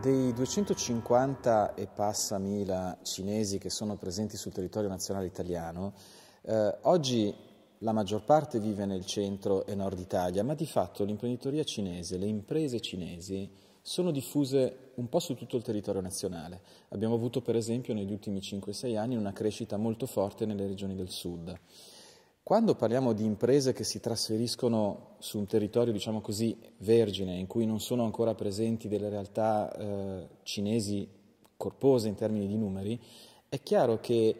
Dei 250 e passa mila cinesi che sono presenti sul territorio nazionale italiano, eh, oggi la maggior parte vive nel centro e nord Italia, ma di fatto l'imprenditoria cinese, le imprese cinesi sono diffuse un po' su tutto il territorio nazionale. Abbiamo avuto per esempio negli ultimi 5-6 anni una crescita molto forte nelle regioni del sud. Quando parliamo di imprese che si trasferiscono su un territorio, diciamo così, vergine, in cui non sono ancora presenti delle realtà eh, cinesi corpose in termini di numeri, è chiaro che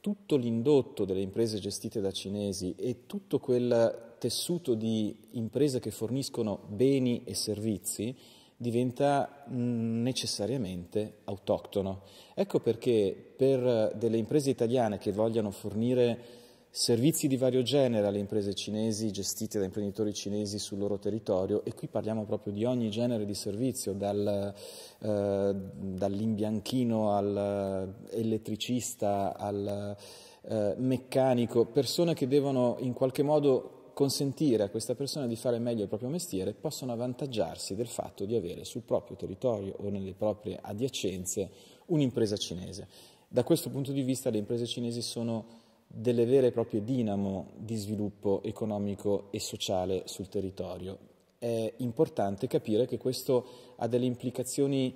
tutto l'indotto delle imprese gestite da cinesi e tutto quel tessuto di imprese che forniscono beni e servizi diventa mm, necessariamente autoctono. Ecco perché per delle imprese italiane che vogliano fornire servizi di vario genere alle imprese cinesi gestite da imprenditori cinesi sul loro territorio e qui parliamo proprio di ogni genere di servizio, dal, eh, dall'imbianchino all'elettricista eh, al eh, meccanico, persone che devono in qualche modo consentire a questa persona di fare meglio il proprio mestiere, possono avvantaggiarsi del fatto di avere sul proprio territorio o nelle proprie adiacenze un'impresa cinese. Da questo punto di vista le imprese cinesi sono delle vere e proprie dinamo di sviluppo economico e sociale sul territorio. È importante capire che questo ha delle implicazioni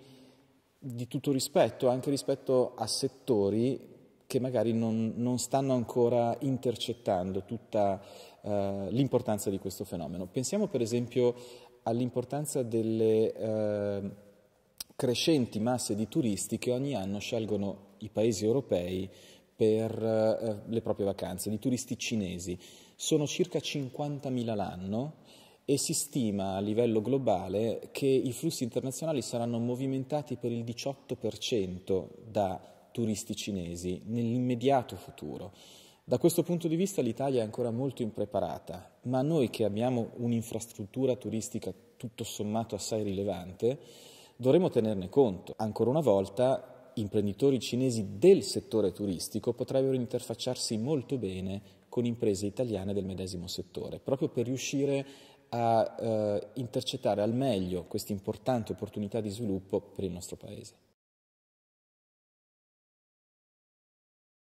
di tutto rispetto, anche rispetto a settori che magari non, non stanno ancora intercettando tutta eh, l'importanza di questo fenomeno. Pensiamo per esempio all'importanza delle eh, crescenti masse di turisti che ogni anno scelgono i paesi europei per eh, le proprie vacanze, di turisti cinesi. Sono circa 50.000 l'anno e si stima a livello globale che i flussi internazionali saranno movimentati per il 18% da turisti cinesi nell'immediato futuro. Da questo punto di vista l'Italia è ancora molto impreparata, ma noi che abbiamo un'infrastruttura turistica tutto sommato assai rilevante, dovremmo tenerne conto. Ancora una volta imprenditori cinesi del settore turistico potrebbero interfacciarsi molto bene con imprese italiane del medesimo settore, proprio per riuscire a eh, intercettare al meglio questa importante opportunità di sviluppo per il nostro Paese.